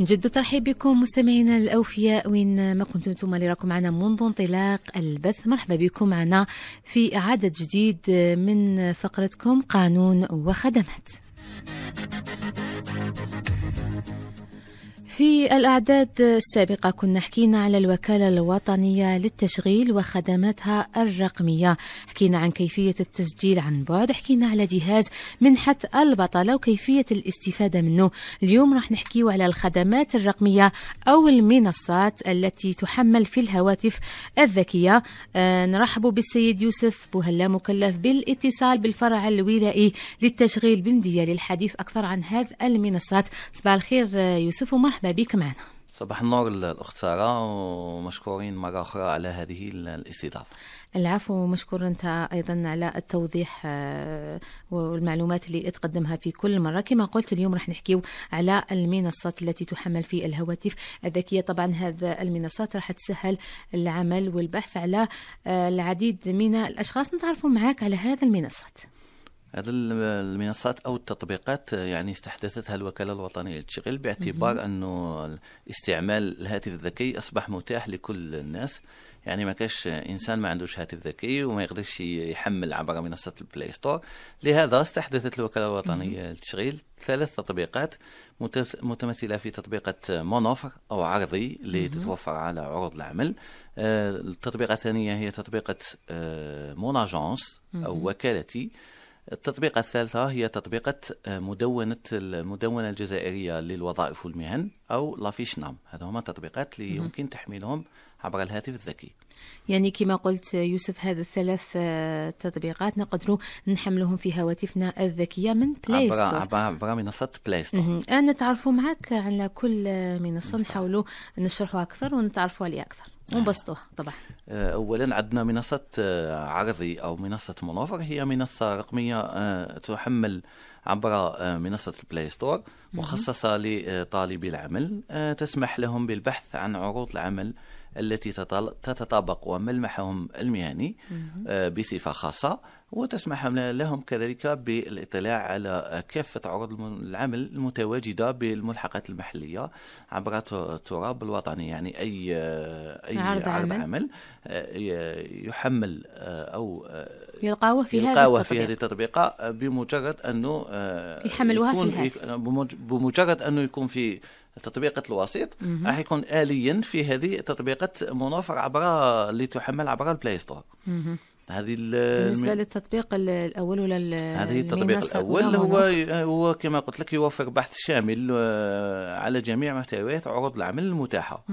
نجد جد ترحيب بكم مستمعينا الاوفياء وين ما كنتم انتم اللي راكم معنا منذ انطلاق البث مرحبا بكم معنا في عدد جديد من فقرتكم قانون وخدمات في الأعداد السابقة كنا حكينا على الوكالة الوطنية للتشغيل وخدماتها الرقمية حكينا عن كيفية التسجيل عن بعد حكينا على جهاز منحة البطالة وكيفية الاستفادة منه اليوم راح نحكيو على الخدمات الرقمية أو المنصات التي تحمل في الهواتف الذكية آه نرحب بالسيد يوسف بوهلا مكلف بالاتصال بالفرع الولائي للتشغيل بمدية للحديث أكثر عن هذه المنصات صباح الخير آه، يوسف ومرحبا بك معنا صباح النور الأخت سارة ومشكورين مرة أخرى على هذه الاستضافة العفو مشكور أنت أيضا على التوضيح آه، والمعلومات اللي تقدمها في كل مرة كما قلت اليوم راح نحكيو على المنصات التي تحمل في الهواتف الذكية طبعا هذا المنصات راح تسهل العمل والبحث على آه، العديد من الأشخاص نتعرفوا معاك على هذه المنصات هذه المنصات او التطبيقات يعني استحدثتها الوكاله الوطنيه للتشغيل باعتبار انه استعمال الهاتف الذكي اصبح متاح لكل الناس يعني ما كاش انسان ما عندوش هاتف ذكي وما يقدرش يحمل عبر منصه البلاي ستور لهذا استحدثت الوكاله الوطنيه للتشغيل ثلاث تطبيقات متمثله في تطبيقه مونوفر او عرضي اللي تتوفر على عروض العمل آه، التطبيقه الثانيه هي تطبيقه آه، موناجونس او وكالتي التطبيقة الثالثة هي تطبيقة آه، مدونة المدونة الجزائرية للوظائف والمهن أو لافيش نام هذا هما تطبيقات اللي يمكن تحميلهم عبر الهاتف الذكي يعني كما قلت يوسف هذا الثلاث آه، تطبيقات نقدروا نحملهم في هواتفنا الذكية من بلاي ستور عبر, عبر منصة بلاي ستور أنا تعرفوا معك على كل منصة نحاولوا نشرحوا أكثر ونتعرفوا عليه أكثر انبسطوها طبعا آه، اولا عندنا منصه آه، عرضي او منصه منوفر هي منصه رقميه آه، تحمل عبر منصه البلاي ستور مخصصه لطالبي العمل تسمح لهم بالبحث عن عروض العمل التي تتطابق وملمحهم المهني آه، بصفة خاصة وتسمح لهم كذلك بالاطلاع على كافة عروض العمل المتواجدة بالملحقات المحلية عبر التراب الوطني يعني أي آه، أي عرض, عرض عمل. عمل آه، يحمل أو يلقاوه في يلقاوه في هذه التطبيقة بمجرد أنه يحملوها في بمجرد أنه يكون في تطبيقة الوسيط راح يكون آليا في هذه تطبيقة منوفر عبر اللي تحمل عبر البلاي ستور هذه بالنسبه للتطبيق الاول ولا هذه التطبيق الاول هو هو كما قلت لك يوفر بحث شامل آه، على جميع محتويات عروض العمل المتاحه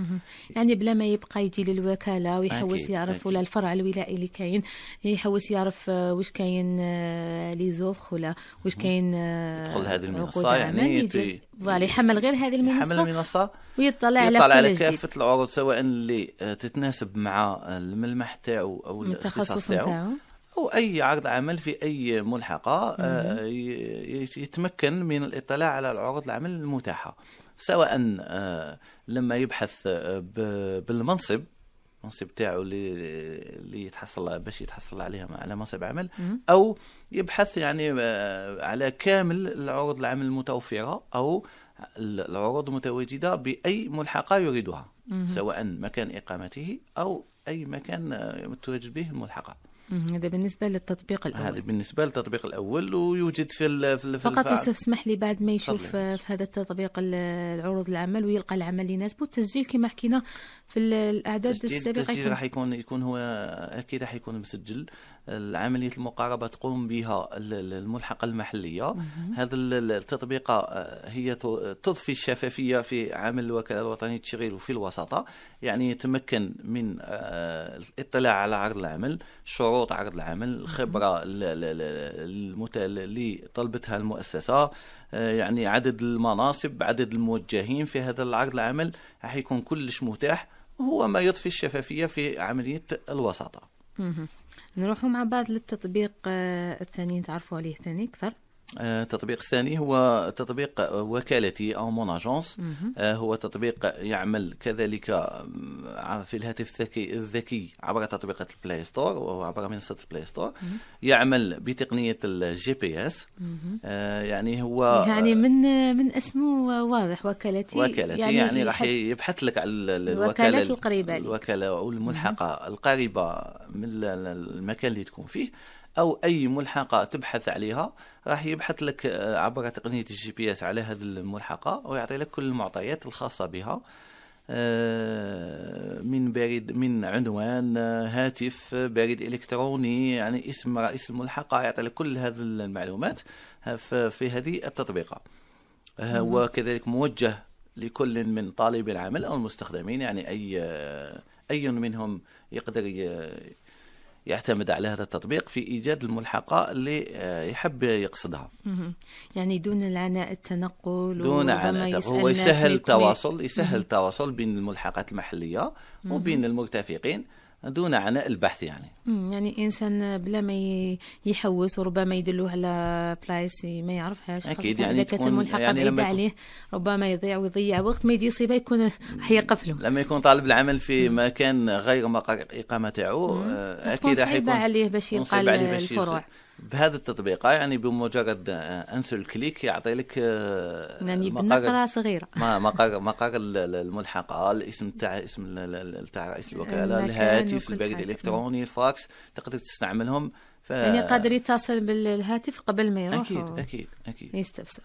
يعني بلا ما يبقى يجي للوكاله ويحوس أكيد. يعرف أكيد. ولا الفرع الولائي اللي كاين يحوس يعرف آه، واش كاين آه، لي زوفخ ولا واش كاين يدخل هذه المنصه يعني فوالا يحمل غير هذه المنصه يحمل المنصه ويطلع, يطلع على كافه العروض سواء اللي آه، تتناسب مع الملمح تاعو او التخصص تاعو او اي عرض عمل في اي ملحقه آه، يتمكن من الاطلاع على العروض العمل المتاحه سواء آه، لما يبحث بالمنصب المنصب تاعو اللي يتحصل باش يتحصل عليها على منصب عمل او يبحث يعني آه، على كامل العروض العمل المتوفرة أو العروض المتواجدة بأي ملحقة يريدها سواء مكان إقامته أو أي مكان آه، تواجد به الملحقة هذا بالنسبة للتطبيق الأول هذا بالنسبة للتطبيق الأول ويوجد في ال في فقط يوسف اسمح لي بعد ما يشوف فضلين. في هذا التطبيق العروض العمل ويلقى العمل اللي يناسبه التسجيل كما حكينا في الأعداد السابقة التسجيل راح يكون يكون هو أكيد راح يكون مسجل عملية المقاربة تقوم بها الملحقة المحلية هذه التطبيقة آه، هي تضفي الشفافية في عمل الوكالة الوطنية للتشغيل وفي الوساطة يعني يتمكن من آه، الاطلاع على عرض العمل شروط شروط عرض العمل الخبرة اللي طلبتها المؤسسة آه، يعني عدد المناصب عدد الموجهين في هذا العرض العمل راح يكون كلش متاح وهو ما يضفي الشفافية في عملية الوساطة نروحوا مع بعض للتطبيق آه، الثاني نتعرفوا عليه ثاني أكثر التطبيق آه، الثاني هو تطبيق وكالتي او مون اجونس آه، هو تطبيق يعمل كذلك آه، في الهاتف الذكي الذكي عبر تطبيق البلاي ستور وعبر منصه البلاي ستور يعمل بتقنيه الجي بي اس يعني هو يعني من من اسمه واضح وكالتي وكالتي يعني, يعني راح يبحث لك على الوكاله القريبه الوكاله او الملحقه القريبه من المكان اللي تكون فيه او اي ملحقه تبحث عليها راح يبحث لك آه، عبر تقنيه الجي بي اس على هذه الملحقه ويعطي لك كل المعطيات الخاصه بها آه، من بريد من عنوان آه، هاتف بريد الكتروني يعني اسم رئيس الملحقه يعطي لك كل هذه المعلومات في هذه التطبيقه هو كذلك موجه لكل من طالبي العمل او المستخدمين يعني اي اي منهم يقدر يعتمد على هذا التطبيق في إيجاد الملحقة اللي آه، يحب يقصدها يعني دون العناء التنقل دون عناء التنقل هو يسهل التواصل يسهل التواصل بين الملحقات المحلية وبين المتفقين دون عناء البحث يعني يعني انسان بلا ما يحوس وربما يدلوه على بلايص ما يعرفهاش اكيد يعني اذا كانت الملحقه يعني بعيده عليه ربما يضيع ويضيع وقت ما يجي يصيبه يكون حيقف له لما يكون طالب العمل في مم. مكان غير مقر الاقامه آه، تاعو اكيد راح يكون عليه باش يلقى الفروع بهذا التطبيق يعني بمجرد انسل الكليك يعطي لك آه، يعني بنقره صغيره مقر الملحقه الاسم تاع اسم تاع رئيس الوكاله الهاتف البريد الالكتروني الفاكس تقدر تستعملهم ف... يعني قادر يتصل بالهاتف قبل ما يروح اكيد و... اكيد اكيد يستفسر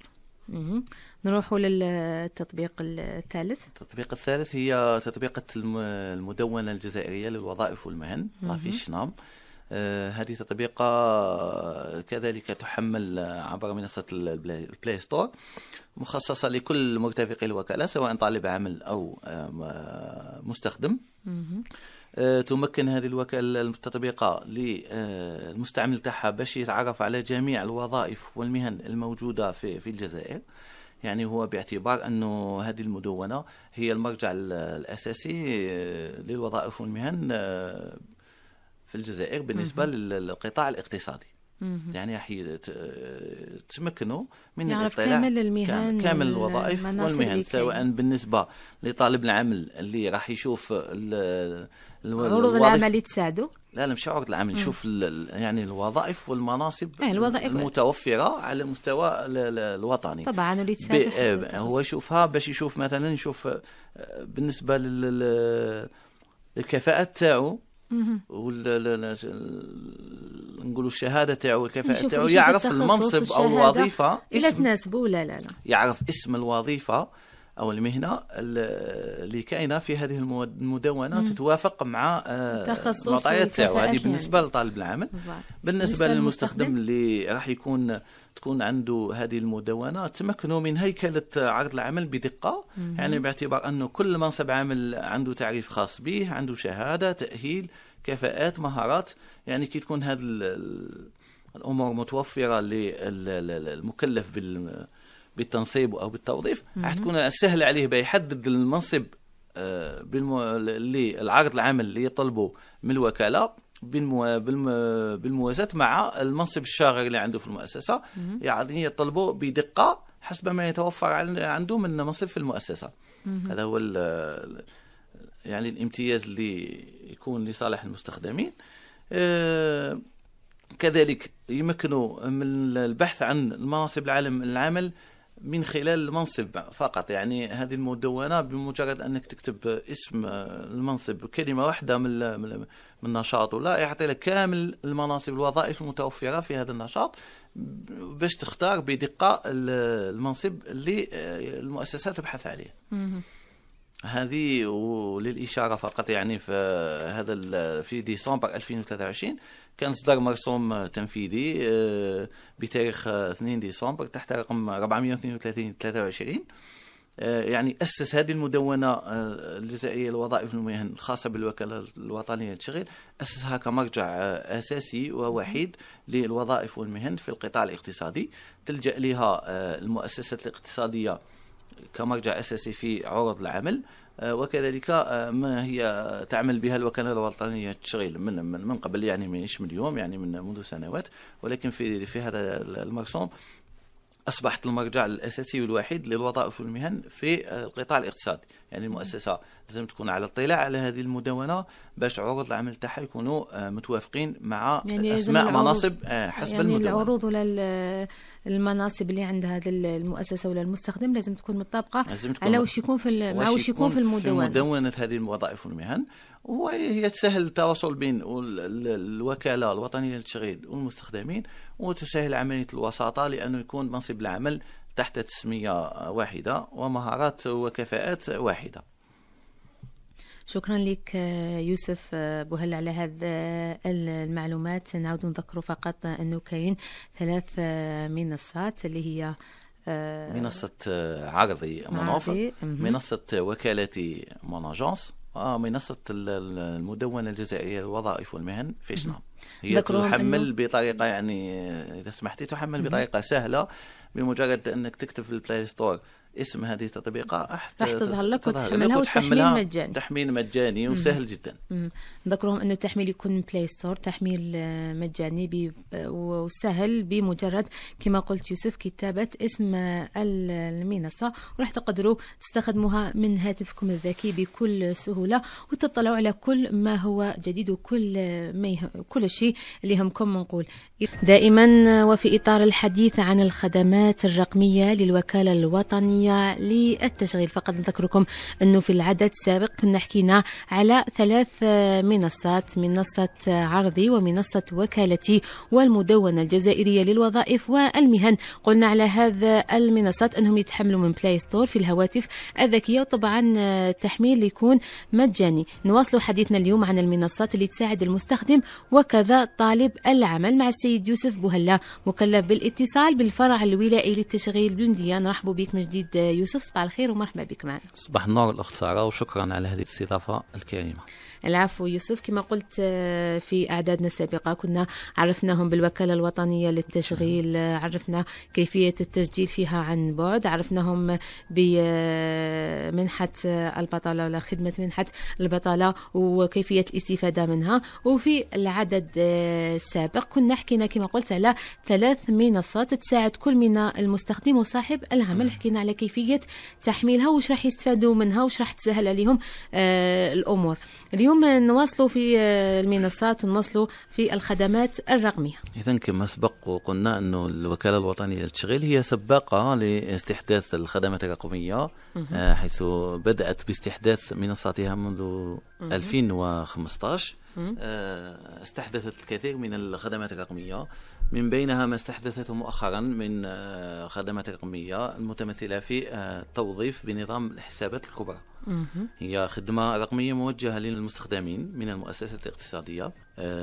نروحوا للتطبيق الثالث التطبيق الثالث هي تطبيقة المدونة الجزائرية للوظائف والمهن لافيش نام آه، هذه التطبيقة كذلك تحمل عبر منصة البلاي ستور مخصصة لكل مرتفق الوكالة سواء طالب عمل أو آه، مستخدم آه، تمكن هذه الوكالة التطبيقة للمستعمل تاعها باش يتعرف على جميع الوظائف والمهن الموجودة في في الجزائر يعني هو باعتبار انه هذه المدونه هي المرجع الاساسي للوظائف والمهن في الجزائر بالنسبه للقطاع الاقتصادي يعني راح تمكنوا من الاطلاع يعني كامل المهن كامل الوظائف والمهن سواء بالنسبه لطالب العمل اللي راح يشوف عروض العمل تساعده لا لا مش عروض العمل يشوف يعني الوظائف والمناصب اه الوظائف المتوفره على المستوى الوطني طبعا اللي تساعده إيه، هو يشوفها باش يشوف مثلا يشوف آه، بالنسبه الكفاءات تاعو نقولوا الشهاده تاعو كيف يعرف المنصب او الوظيفه الا تناسبه ولا لا لا يعرف اسم الوظيفه او المهنه اللي كاينه في هذه المدونه مم. تتوافق مع آه، المعطيات تاعو هذه بالنسبه يعني. لطالب العمل بالنسبه, بالنسبة للمستخدم اللي راح يكون تكون عنده هذه المدونه تمكنوا من هيكله عرض العمل بدقه مم. يعني باعتبار انه كل منصب عمل عنده تعريف خاص به عنده شهاده تاهيل كفاءات مهارات يعني كي تكون هذه الامور متوفره للمكلف بال بالتنصيب او بالتوظيف راح تكون سهله عليه بيحدد المنصب آه، اللي العقد العمل اللي يطلبه من الوكاله بالموازاه مع المنصب الشاغر اللي عنده في المؤسسه يعني يطلبه بدقه حسب ما يتوفر عنده من منصب في المؤسسه هذا هو يعني الامتياز اللي يكون لصالح المستخدمين آه، كذلك يمكنوا من البحث عن المناصب العالم العمل من خلال المنصب فقط يعني هذه المدونة بمجرد أنك تكتب اسم المنصب كلمة واحدة من من النشاط ولا يعطي لك كامل المناصب الوظائف المتوفرة في هذا النشاط باش تختار بدقة المنصب اللي آه، المؤسسة تبحث عليه هذه وللإشارة فقط يعني في هذا في ديسمبر 2023 كان صدر مرسوم تنفيذي آه، بتاريخ 2 آه، ديسمبر تحت رقم 432 23 آه، يعني أسس هذه المدونة الجزائرية للوظائف والمهن الخاصة بالوكالة الوطنية للتشغيل أسسها كمرجع أساسي ووحيد للوظائف والمهن في القطاع الاقتصادي تلجأ لها المؤسسات الاقتصادية كمرجع أساسي في عروض العمل آه، وكذلك آه، ما هي تعمل بها الوكاله الوطنيه التشغيل من من قبل يعني مش من اليوم يعني من منذ سنوات ولكن في في هذا المرسوم اصبحت المرجع الاساسي والوحيد للوظائف والمهن في آه، القطاع الاقتصادي يعني المؤسسه لازم تكون على اطلاع على هذه المدونه باش عروض العمل تاعها يكونوا آه، متوافقين مع يعني اسماء مناصب آه، حسب يعني المدونه العروض ولا المناصب اللي عند هذا المؤسسه ولا المستخدم لازم تكون متطابقه لازم تكون على واش يكون في مع واش يكون في المدونه في مدونه هذه الوظائف والمهن وهي تسهل التواصل بين الوكاله الوطنيه للتشغيل والمستخدمين وتسهل عمليه الوساطه لانه يكون منصب العمل تحت تسميه واحده ومهارات وكفاءات واحده شكرا لك آه، يوسف آه، بوهل على هذا آه، المعلومات نعود نذكر فقط أنه كاين ثلاث منصات اللي هي منصة عرضي منوفر منصة وكالتي موناجونس منصة المدونة الجزائرية للوظائف والمهن فيشنا هي تحمل بطريقة يعني إذا سمحتي تحمل بطريقة سهلة بمجرد أنك تكتب في البلاي ستور اسم هذه التطبيقة راح تظهر لك وتحملها وتحميل مجاني تحميل مجاني وسهل جدا نذكرهم أن التحميل يكون بلاي ستور تحميل آه، مجاني وسهل بمجرد كما قلت يوسف كتابة اسم آه، المنصة وراح تقدروا تستخدموها من هاتفكم الذكي بكل سهولة وتطلعوا على كل ما هو جديد وكل آه، ما يه... كل شيء اللي يهمكم نقول دائما وفي إطار الحديث عن الخدمات الرقمية للوكالة الوطنية الوطنية للتشغيل فقط نذكركم أنه في العدد السابق كنا حكينا على ثلاث منصات منصة عرضي ومنصة وكالتي والمدونة الجزائرية للوظائف والمهن قلنا على هذا المنصات أنهم يتحملوا من بلاي ستور في الهواتف الذكية وطبعا التحميل يكون مجاني نواصل حديثنا اليوم عن المنصات اللي تساعد المستخدم وكذا طالب العمل مع السيد يوسف بوهلا مكلف بالاتصال بالفرع الولائي للتشغيل بالمديان رحبوا بك من جديد السيد يوسف صباح الخير ومرحبا بك معنا صباح النور الأخت سارة وشكرا على هذه الاستضافة الكريمة العفو يوسف كما قلت آه، في أعدادنا السابقة كنا عرفناهم بالوكالة الوطنية للتشغيل آه، عرفنا كيفية التسجيل فيها عن بعد عرفناهم بمنحة آه، البطالة ولا خدمة منحة البطالة وكيفية الاستفادة منها وفي العدد السابق كنا حكينا كما قلت على ثلاث منصات تساعد كل من المستخدم وصاحب العمل حكينا على كيفية تحميلها وش راح يستفادوا منها وش راح تسهل عليهم الأمور اليوم اليوم نواصلوا في المنصات ونواصلوا في الخدمات الرقمية إذا كما سبق وقلنا أنه الوكالة الوطنية للتشغيل هي سباقة لاستحداث الخدمات الرقمية آه، حيث بدأت باستحداث منصاتها منذ 2015 آه، استحدثت الكثير من الخدمات الرقمية من بينها ما استحدثته مؤخرا من آه، خدمات رقمية المتمثلة في التوظيف آه، بنظام الحسابات الكبرى هي خدمة رقمية موجهة للمستخدمين من المؤسسات الاقتصادية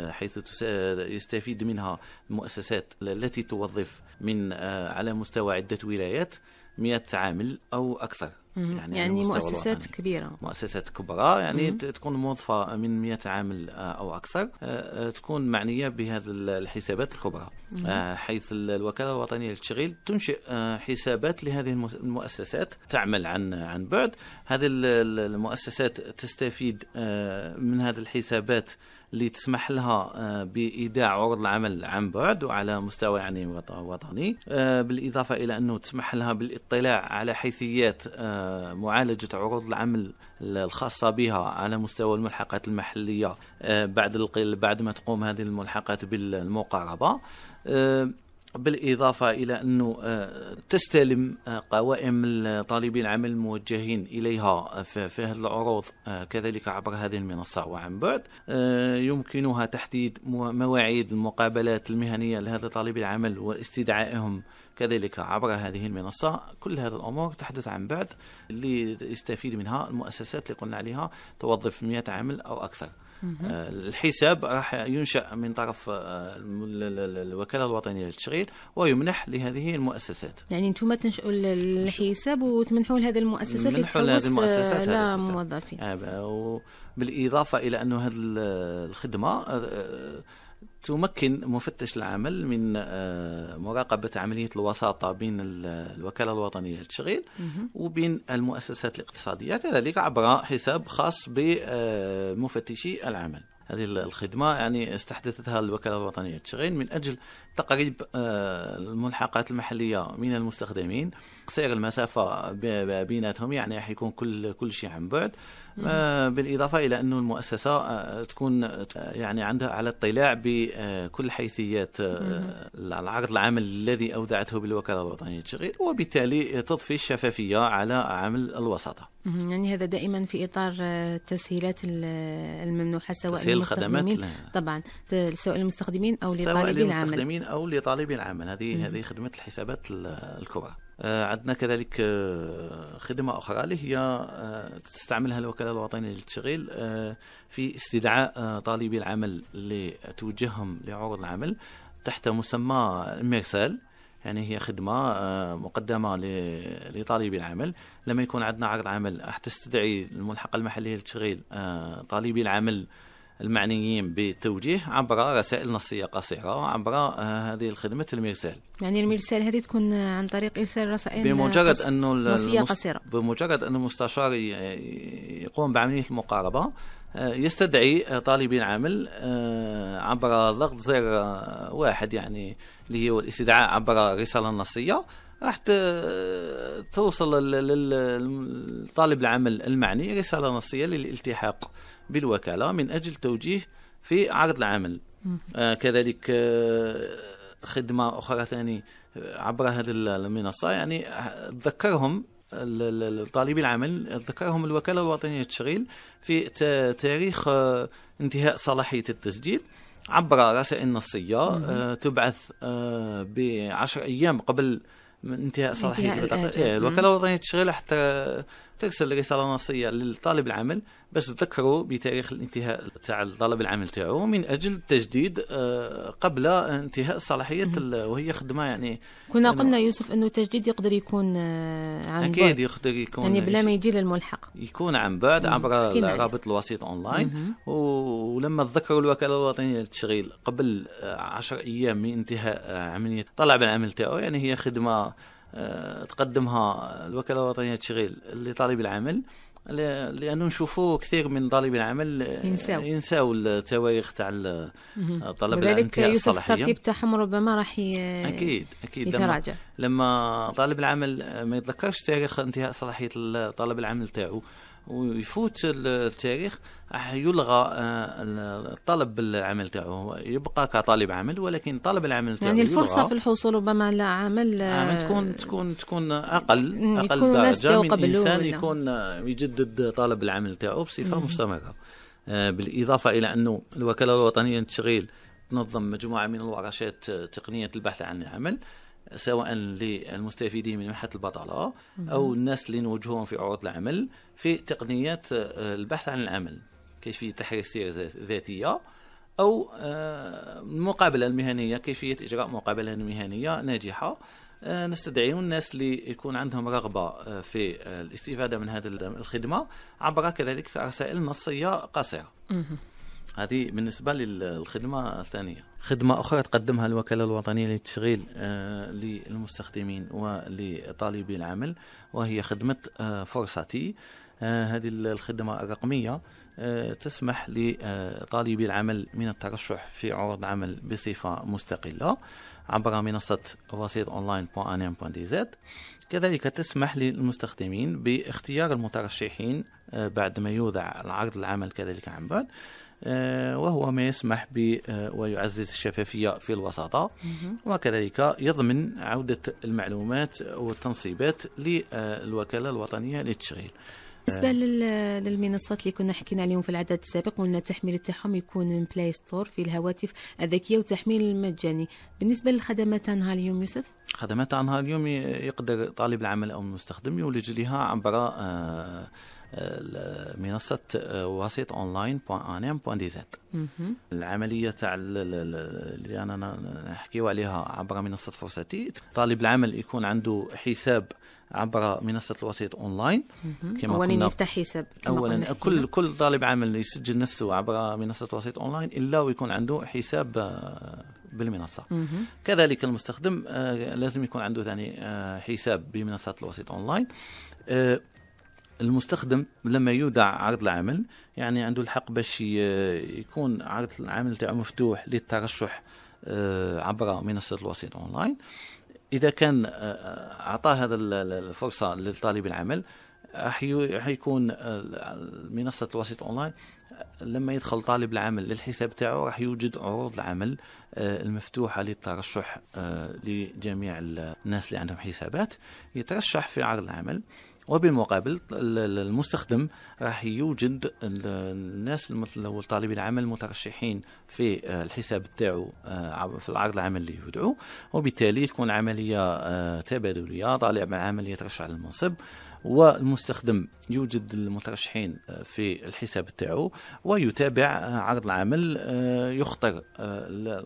حيث يستفيد منها المؤسسات التي توظف من على مستوى عدة ولايات 100 عامل أو أكثر يعني, يعني مؤسسات كبيرة مؤسسات كبرى يعني مم. تكون موظفة من 100 عامل آه، أو أكثر آه، آه، تكون معنية بهذه الحسابات الكبرى مم. حيث الوكالة الوطنية للتشغيل تنشئ حسابات لهذه المؤسسات تعمل عن عن بعد هذه المؤسسات تستفيد من هذه الحسابات اللي تسمح لها بايداع عروض العمل عن بعد وعلى مستوى يعني وطني بالاضافه الى انه تسمح لها بالاطلاع على حيثيات معالجة عروض العمل الخاصة بها على مستوى الملحقات المحلية آه، بعد بعد ما تقوم هذه الملحقات بالمقاربة آه، بالإضافة إلى أنه آه، تستلم قوائم طالبي العمل الموجهين إليها في هذه العروض كذلك عبر هذه المنصة وعن بعد يمكنها تحديد مواعيد المقابلات المهنية لهذا طالبي العمل واستدعائهم كذلك عبر هذه المنصة كل هذه الأمور تحدث عن بعد اللي يستفيد منها المؤسسات اللي قلنا عليها توظف 100 عامل أو أكثر آه، الحساب راح ينشا من طرف آه، الوكاله الوطنيه للتشغيل ويمنح لهذه المؤسسات يعني انتم تنشئوا الحساب وتمنحوا لهذه المؤسسات منحوا لهذه المؤسسات آه، بالاضافه الى انه هذه الخدمه تمكن مفتش العمل من آه، مراقبة عملية الوساطة بين الوكالة الوطنية للتشغيل وبين المؤسسات الاقتصادية كذلك عبر حساب خاص بمفتشي آه، العمل هذه الخدمة يعني استحدثتها الوكالة الوطنية للتشغيل من أجل تقريب آه، الملحقات المحليه من المستخدمين قصير المسافه بيناتهم يعني راح يكون كل كل شيء عن بعد آه، بالاضافه الى انه المؤسسه آه، تكون يعني عندها على اطلاع بكل حيثيات العرض العمل الذي اودعته بالوكاله الوطنيه للتشغيل وبالتالي تضفي الشفافيه على عمل الوساطه. يعني هذا دائما في اطار التسهيلات الممنوحه سواء للمستخدمين طبعا سواء للمستخدمين او لطالبي العمل. او لطالب العمل هذه هذه خدمه الحسابات الكبرى آه، عندنا كذلك آه، خدمة أخرى اللي هي آه، تستعملها الوكالة الوطنية للتشغيل في استدعاء طالبي العمل اللي توجههم لعروض العمل تحت مسمى المرسال يعني هي خدمة مقدمة لطالبي العمل لما يكون عندنا عرض عمل راح تستدعي الملحقة المحلية للتشغيل طالبي العمل المعنيين بالتوجيه عبر رسائل نصيه قصيره وعبر آه، هذه الخدمه المرسال يعني المرسال هذه تكون عن طريق ارسال رسائل بمجرد قص... انه نصيه المست... قصيره بمجرد انه المستشار يقوم بعمليه المقاربه آه، يستدعي آه، طالبين عمل عبر ضغط زر واحد يعني اللي هو الاستدعاء عبر رساله نصيه راح توصل للطالب العمل المعني رساله نصيه للالتحاق بالوكالة من أجل التوجيه في عرض العمل آه كذلك آه خدمة أخرى ثاني آه، عبر هذه المنصة يعني آه، ذكرهم طالبي العمل ذكرهم الوكالة الوطنية للتشغيل في تاريخ آه، انتهاء صلاحية التسجيل عبر رسائل نصية تبعث بعشر أيام قبل انتهاء صلاحية إيه، الوكالة الوطنية للتشغيل حتى ترسل رساله نصيه للطالب العمل باش تذكروا بتاريخ الانتهاء تاع طلب العمل تاعو من اجل التجديد آه، قبل انتهاء صلاحيه وهي خدمه يعني كنا قلنا يوسف انه التجديد يقدر يكون آه، عن اكيد بعد. يقدر يكون يعني بلا ما يجي للملحق يكون عن بعد عبر رابط الوسيط اونلاين ولما تذكروا الوكاله الوطنيه للتشغيل قبل 10 آه، ايام من انتهاء عمليه طلب العمل تاعو يعني هي خدمه آه، تقدمها الوكاله الوطنيه للتشغيل لطالب العمل لانه نشوفوا كثير من طالبي العمل آه، ينساو ينساو التواريخ تاع طلب العمل وذلك يوسف الترتيب تاعهم ربما راح ي... اكيد اكيد يتراجع لما, لما طالب العمل آه، ما يتذكرش تاريخ انتهاء صلاحيه طلب العمل تاعو ويفوت التاريخ راح يلغى آه، الطلب بالعمل تاعو يبقى كطالب عمل ولكن طلب العمل تاعو يعني الفرصه يلغى. في الحصول ربما على عمل آه، آه، تكون تكون تكون اقل اقل درجه من انسان نعم. يكون يجدد طلب العمل تاعو بصفه مم. مستمره بالاضافه الى انه الوكاله الوطنيه للتشغيل تنظم مجموعه من الورشات تقنيه البحث عن العمل سواء للمستفيدين من منحة البطالة أو الناس اللي نوجهوهم في عروض العمل في تقنيات آه، البحث عن العمل كيفية تحرير سير ذاتية أو المقابلة آه، المهنية كيفية إجراء مقابلة مهنية ناجحة آه، نستدعي الناس اللي يكون عندهم رغبة في الاستفادة من هذه الخدمة عبر كذلك رسائل نصية قصيرة هذه بالنسبة للخدمة الثانية خدمة أخرى تقدمها الوكالة الوطنية للتشغيل آه، للمستخدمين ولطالبي العمل وهي خدمة آه، فرصتي آه، هذه الخدمة الرقمية تسمح لطالبي العمل من الترشح في عروض عمل بصفة مستقلة عبر منصة وسيط أونلاين زد كذلك تسمح للمستخدمين باختيار المترشحين بعد ما يوضع العرض العمل كذلك عن بعد آه، وهو ما يسمح ب آه، ويعزز الشفافية في الوساطة وكذلك يضمن عودة المعلومات والتنصيبات للوكالة الوطنية للتشغيل بالنسبه آه. للمنصات اللي كنا حكينا عليهم في العدد السابق قلنا التحميل تاعهم يكون من بلاي ستور في الهواتف الذكيه وتحميل مجاني بالنسبه للخدمات نهار اليوم يوسف خدمات نهار اليوم يقدر طالب العمل او المستخدم يولج لها عبر منصة آه، وسيط اونلاين ان ام دي زد العملية تاع اللي انا نحكيو عليها عبر منصة فرصتي طالب العمل يكون عنده حساب عبر منصة الوسيط اونلاين كما اولا يفتح حساب اولا كل كل طالب عمل يسجل نفسه عبر منصة الوسيط اونلاين الا ويكون عنده حساب آه، بالمنصه مم. كذلك المستخدم آه لازم يكون عنده ثاني آه حساب بمنصات الوسيط اونلاين آه المستخدم لما يودع عرض العمل يعني عنده الحق باش يكون عرض العمل تاعو مفتوح للترشح آه، عبر منصه الوسيط اونلاين اذا كان آه، آه، أعطى هذا الفرصه للطالب العمل راح يكون منصه الوسيط اونلاين لما يدخل طالب العمل للحساب تاعو راح يوجد عروض العمل المفتوحة للترشح لجميع الناس اللي عندهم حسابات يترشح في عرض العمل وبالمقابل المستخدم راح يوجد الناس والطالبي العمل المترشحين في الحساب تاعو آه، في العرض العمل اللي يدعو وبالتالي تكون عملية آه، تبادلية طالب عمل يترشح للمنصب والمستخدم يوجد المترشحين آه، في الحساب تاعو ويتابع عرض العمل يخطر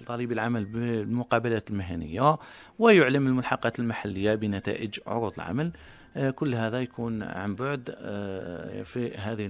طالب العمل بالمقابلات المهنية ويعلم الملحقات المحلية بنتائج عروض العمل آه، كل هذا يكون عن بعد آه، في هذه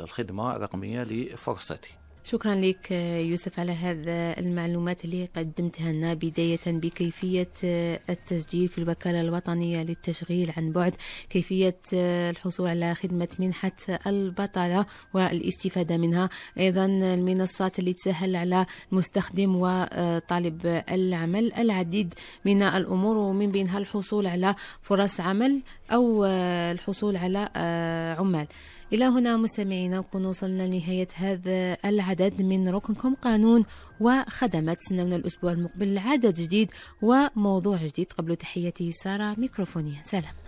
الخدمة الرقمية لفرصتي شكرا لك آه، يوسف على هذا المعلومات اللي قدمتها لنا بداية بكيفية آه، التسجيل في الوكالة الوطنية للتشغيل عن بعد كيفية آه، الحصول على خدمة منحة البطالة والاستفادة منها أيضا المنصات اللي تسهل على المستخدم وطالب العمل العديد من الأمور ومن بينها الحصول على فرص عمل أو آه، الحصول على آه، عمال إلى هنا مستمعينا نكون وصلنا لنهاية هذا العدد من ركنكم قانون وخدمات سنونا الأسبوع المقبل عدد جديد وموضوع جديد قبل تحياتي سارة ميكروفونيا سلام